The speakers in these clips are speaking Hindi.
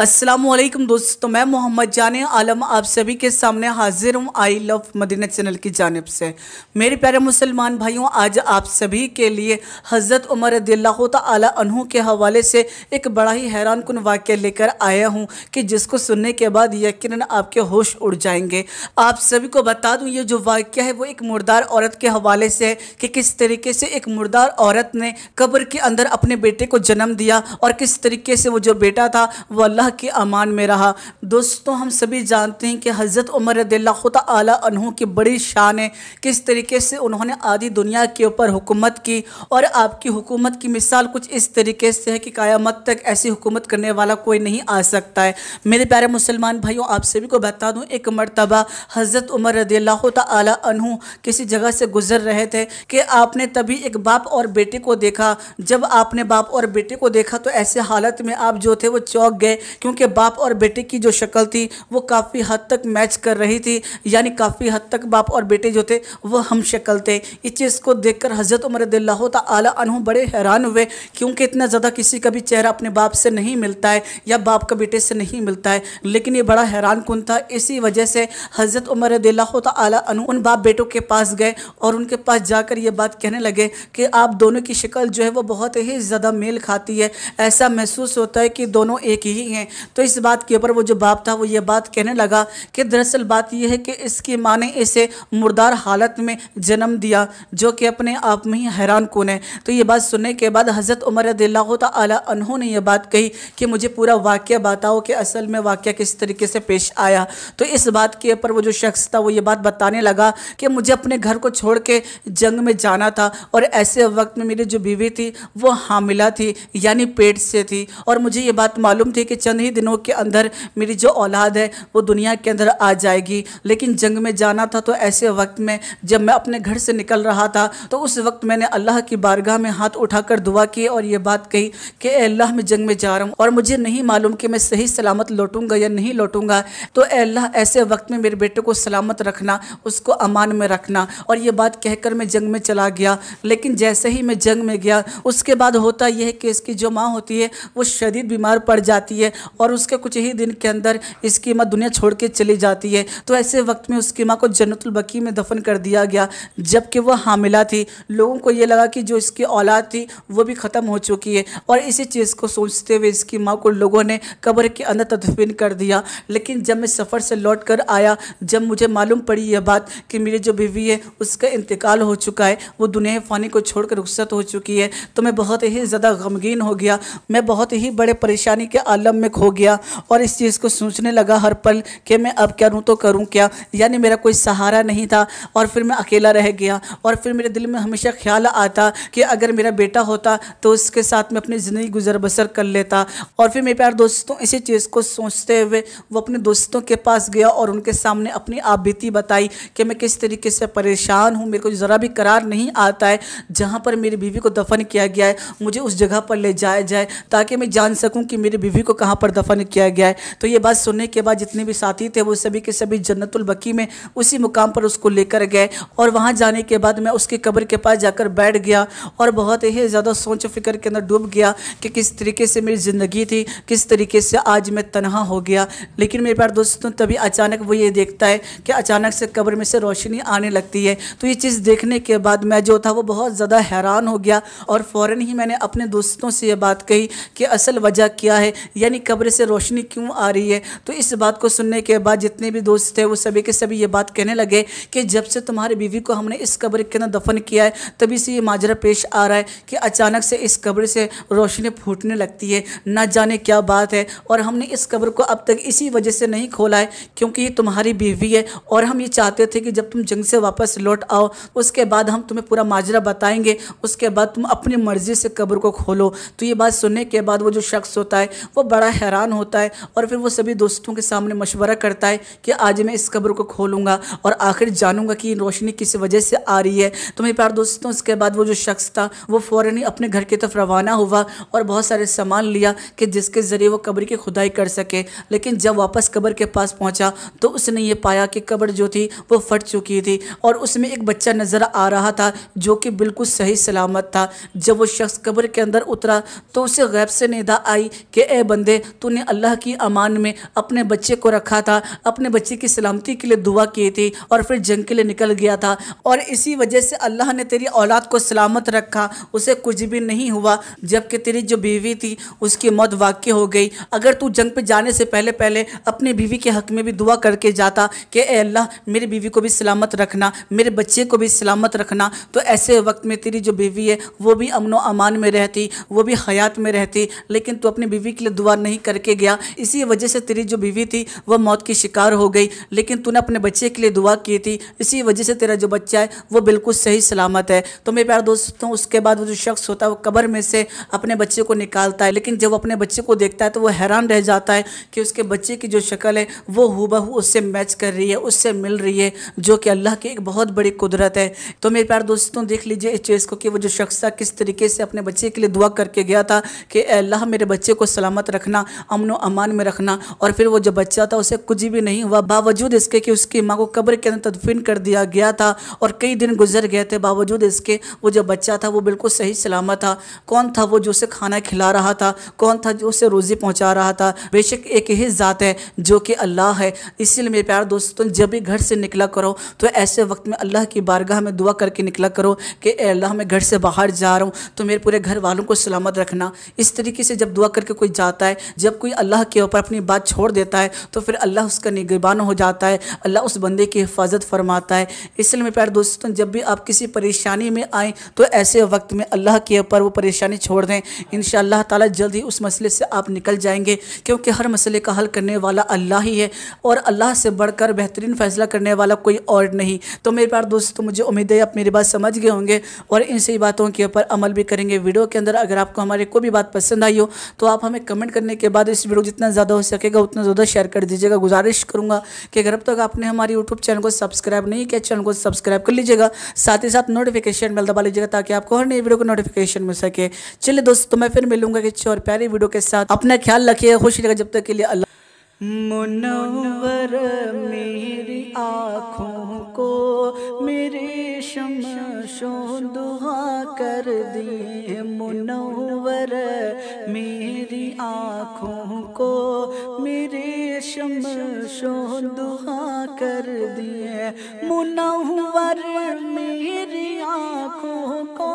असलम दोस्तों मैं मोहम्मद जान आलम आप सभी के सामने हाजिर हूँ आई लव मदीना चैनल की जानब से मेरे प्यारे मुसलमान भाइयों आज आप सभी के लिए हज़रत उमर तहों के हवाले से एक बड़ा ही हैरान कन वाक्य लेकर आया हूँ कि जिसको सुनने के बाद यकीन आपके होश उड़ जाएंगे आप सभी को बता दूँ ये जो वाक़ है वो एक मुर्दार औरत के हवाले से है कि किस तरीके से एक मुर्दार औरत ने कब्र के अंदर अपने बेटे को जन्म दिया और किस तरीके से वो जो बेटा था वो अल्लाह अल्लाह के अमान में रहा दोस्तों हम सभी जानते हैं कि हज़रत उमर तहों की बड़ी शान है किस तरीके से उन्होंने आधी दुनिया के ऊपर हुकूमत की और आपकी हुकूमत की मिसाल कुछ इस तरीके से है कि क़्यामत तक ऐसी हुकूमत करने वाला कोई नहीं आ सकता है मेरे प्यारे मुसलमान भाइयों आप सभी को बता दूँ एक मरतबा हज़रत उमर रदील्ला तहों किसी जगह से गुजर रहे थे कि आपने तभी एक बाप और बेटे को देखा जब आपने बाप और बेटे को देखा तो ऐसे हालत में आप जो थे वो चौंक गए क्योंकि बाप और बेटे की जो शक्ल थी वो काफ़ी हद तक मैच कर रही थी यानी काफ़ी हद तक बाप और बेटे जो थे वह हम शक्ल थे इस चीज़ को देख कर हज़रत उमर दिल्ला तला बड़े हैरान हुए क्योंकि इतना ज़्यादा किसी का भी चेहरा अपने बाप से नहीं मिलता है या बाप का बेटे से नहीं मिलता है लेकिन ये बड़ा हैरान कन था इसी वजह से हज़रत उमर दिल्ला तला उन बाप बेटों के पास गए और उनके पास जाकर ये बात कहने लगे कि आप दोनों की शक्ल जो है वो बहुत ही ज़्यादा मेल खाती है ऐसा महसूस होता है कि दोनों एक ही हैं तो इस बात के ऊपर वो जो बाप था वो ये बात कहने लगा कि दरअसल बात यह है कि इसकी माँ ने इसे मुर्दार हालत में जन्म दिया जो कि अपने आप में ही हैरान कौन है तो ये बात सुनने के बाद हज़रत उमर दिल्ला ने यह बात कही कि मुझे पूरा वाक्य बताओ कि असल में वाक्य किस तरीके से पेश आया तो इस बात के ऊपर वो जो शख्स था वो ये बात बताने लगा कि मुझे अपने घर को छोड़ के जंग में जाना था और ऐसे वक्त में मेरी जो बीवी थी वो हामिला थी यानी पेट से थी और मुझे ये बात मालूम थी कि चंद चंद ही दिनों के अंदर मेरी जो औलाद है वो दुनिया के अंदर आ जाएगी लेकिन जंग में जाना था तो ऐसे वक्त में जब मैं अपने घर से निकल रहा था तो उस वक्त मैंने अल्लाह की बारगाह में हाथ उठाकर दुआ की और ये बात कही कि अल्लाह मैं जंग में जा रहा हूँ और मुझे नहीं मालूम कि मैं सही सलामत लौटूंगा या नहीं लौटूंगा तो अल्लाह ऐसे वक्त में मेरे बेटे को सलामत रखना उसको अमान में रखना और ये बात कहकर मैं जंग में चला गया लेकिन जैसे ही मैं जंग में गया उसके बाद होता यह है कि इसकी जो माँ होती है वो शदीद बीमार पड़ जाती है और उसके कुछ ही दिन के अंदर इसकी माँ दुनिया छोड़ के चली जाती है तो ऐसे वक्त में उसकी माँ को जन्नतुलबकी में दफन कर दिया गया जबकि वह हामिला थी लोगों को ये लगा कि जो इसकी औलाद थी वो भी ख़त्म हो चुकी है और इसी चीज़ को सोचते हुए इसकी माँ को लोगों ने कब्र के अंदर तदफीन कर दिया लेकिन जब मैं सफ़र से लौट कर आया जब मुझे मालूम पड़ी यह बात कि मेरी जो बीवी है उसका इंतकाल हो चुका है वो दुनिया फ़ानी को छोड़कर रुख्सत हो चुकी है तो मैं बहुत ही ज़्यादा गमगीन हो गया मैं बहुत ही बड़े परेशानी के आलम में में खो गया और इस चीज़ को सोचने लगा हर पल कि मैं अब करूँ तो करूँ क्या यानी मेरा कोई सहारा नहीं था और फिर मैं अकेला रह गया और फिर मेरे दिल में हमेशा ख्याल आता कि अगर मेरा बेटा होता तो उसके साथ मैं अपनी ज़िंदगी गुजर बसर कर लेता और फिर मेरे प्यार दोस्तों इसी चीज़ को सोचते हुए वो अपने दोस्तों के पास गया और उनके सामने अपनी आप बताई कि मैं किस तरीके से परेशान हूँ मेरे को ज़रा भी करार नहीं आता है जहाँ पर मेरी बीवी को दफन किया गया है मुझे उस जगह पर ले जाया जाए ताकि मैं जान सकूँ कि मेरी बीवी को कहाँ पर दफन किया गया है तो ये बात सुनने के बाद जितने भी साथी थे वो सभी के सभी जन्नतुलबकी में उसी मुकाम पर उसको लेकर गए और वहाँ जाने के बाद मैं उसकी कब्र के पास जाकर बैठ गया और बहुत ही ज़्यादा सोच फिक्र के अंदर डूब गया कि किस तरीके से मेरी ज़िंदगी थी किस तरीके से आज मैं तनहा हो गया लेकिन मेरे प्यार दोस्तों तभी अचानक वो ये देखता है कि अचानक से कब्र में से रोशनी आने लगती है तो ये चीज़ देखने के बाद मैं जो था वो बहुत ज़्यादा हैरान हो गया और फ़ौर ही मैंने अपने दोस्तों से ये बात कही कि असल वजह क्या है यानी कब्र से रोशनी क्यों आ रही है तो इस बात को सुनने के बाद जितने भी दोस्त थे वो सभी के सभी ये बात कहने लगे कि जब से तुम्हारी बीवी को हमने इस कब्र के अंदर दफन किया है तभी से ये माजरा पेश आ रहा है कि अचानक से इस कब्र से रोशनी फूटने लगती है ना जाने क्या बात है और हमने इस कब्र को अब तक इसी वजह से नहीं खोला है क्योंकि ये तुम्हारी बीवी है और हम ये चाहते थे कि जब तुम जंग से वापस लौट आओ उसके बाद हम तुम्हें पूरा माजरा बताएंगे उसके बाद तुम अपनी मर्ज़ी से कब्र को खोलो तो ये बात सुनने के बाद वो जो शख्स होता है वो बड़ा हैरान होता है और फिर वो सभी दोस्तों के सामने मशवरा करता है कि आज मैं इस कब्र को खोलूँगा और आखिर जानूँगा कि रोशनी किस वजह से आ रही है तो मेरे प्यार दोस्तों इसके बाद वो जो शख्स था वो फ़ौर ही अपने घर की तरफ रवाना हुआ और बहुत सारे सामान लिया कि जिसके ज़रिए वो कब्र की खुदाई कर सके लेकिन जब वापस कब्र के पास पहुँचा तो उसने ये पाया कि कब्र जो थी वो फट चुकी थी और उसमें एक बच्चा नज़र आ रहा था जो कि बिल्कुल सही सलामत था जब वो शख्स कब्र के अंदर उतरा तो उसे गैब से निदा आई कि ए बंदे तूने अल्लाह की अमान में अपने बच्चे को रखा था अपने बच्चे की सलामती के लिए दुआ की थी और फिर जंग के लिए निकल गया था और इसी वजह से अल्लाह ने तेरी औलाद को सलामत रखा उसे कुछ भी नहीं हुआ जबकि तेरी जो बीवी थी उसकी मौत वाक्य हो गई अगर तू जंग पे जाने से पहले पहले अपनी बीवी के हक़ में भी दुआ करके जाता कि अल्लाह मेरी बीवी को भी सलामत रखना मेरे बच्चे को भी सलामत रखना तो ऐसे वक्त में तेरी जो बीवी है वो भी अमन अमान में रहती वो भी हयात में रहती लेकिन तू अपनी बीवी के लिए दुआ नहीं नहीं करके गया इसी वजह से तेरी जो बीवी थी वह मौत की शिकार हो गई लेकिन तूने अपने बच्चे के लिए दुआ की थी इसी वजह से तेरा जो बच्चा है वो बिल्कुल सही सलामत है तो मेरे प्यार दोस्तों उसके बाद वो जो शख्स होता है वो कबर में से अपने बच्चे को निकालता है लेकिन जब अपने बच्चे को देखता है तो वो हैरान रह जाता है कि उसके बच्चे की जो शक्ल है वो हुबहू उससे मैच कर रही है उससे मिल रही है जो कि अल्लाह की एक बहुत बड़ी कुदरत है तो मेरे प्यार दोस्तों देख लीजिए इस चीज़ को कि वो जो शख्स था किस तरीके से अपने बच्चे के लिए दुआ करके गया था कि अल्लाह मेरे बच्चे को सलामत रखना अमन अमान में रखना और फिर वो जो बच्चा था उसे कुछ भी नहीं हुआ बावजूद इसके कि उसकी माँ को कब्र के अंदर तदफीन कर दिया गया था और कई दिन गुजर गए थे बावजूद इसके वो जब बच्चा था वो बिल्कुल सही सलामत था कौन था वो जो उसे खाना खिला रहा था कौन था जो उसे रोज़ी पहुँचा रहा था बेशक एक ही ज़ात है जो कि अल्लाह है इसीलिए मेरे प्यार दोस्तों जब भी घर से निकला करो तो ऐसे वक्त में अल्लाह की बारगाह में दुआ करके निकला करो कि अल्लाह मैं घर से बाहर जा रहा हूँ तो मेरे पूरे घर वालों को सलामत रखना इस तरीके से जब दुआ करके कोई जाता है जब कोई अल्लाह के ऊपर अपनी बात छोड़ देता है तो फिर अल्लाह उसका निगरबान हो जाता है अल्लाह उस बंदे की हिफाजत फरमाता है इसलिए मेरे प्यार दोस्तों जब भी आप किसी परेशानी में आएँ तो ऐसे वक्त में अल्लाह के ऊपर वो परेशानी छोड़ दें इन तला जल्द ही उस मसले से आप निकल जाएंगे क्योंकि हर मसले का हल करने वाला अल्लाह ही है और अल्लाह से बढ़कर बेहतरीन फैसला करने वाला कोई और नहीं तो मेरे प्यार दोस्तों मुझे उम्मीद है आप मेरी बात समझ गए होंगे और इन सही बातों के ऊपर अमल भी करेंगे वीडियो के अंदर अगर आपको हमारी कोई भी बात पसंद आई हो तो आप हमें कमेंट करने के बाद इस वीडियो को जितना ज़्यादा हो सकेगा उतना ज़्यादा शेयर कर दीजिएगा गुजारिश करूँगा कि अगर अब तक आपने हमारे यूट्यूब चैनल को सब्सक्राइब नहीं किया चैनल को सब्सक्राइब कर लीजिएगा साथ ही साथ नोटिफिकेशन बेल दबा लीजिएगा ताकि आपको हर नई वीडियो को नोटिफिकेशन मिल सके चलिए दोस्तों मैं फिर मिलूंगा किसी और प्यारी वीडियो के साथ अपना ख्याल रखिए खुश रहेगा जब तक के लिए अल्लाह मुनवर मेरी आँखों को मेरे शमशो दुआ कर दी मुनवर मेरी आँखों को मेरे शो दुहा कर दिए मुनवर मेरी आँखों को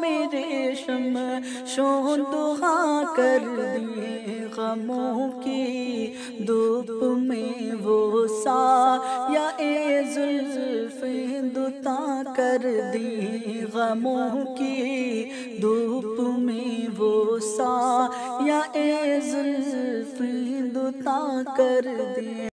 मेरे शो दुहा कर दिए गमों की धूप में वो सा या ए जुल्फ दुता कर दिए गमों की धूप वो या ए जुल्फी दुता कर दे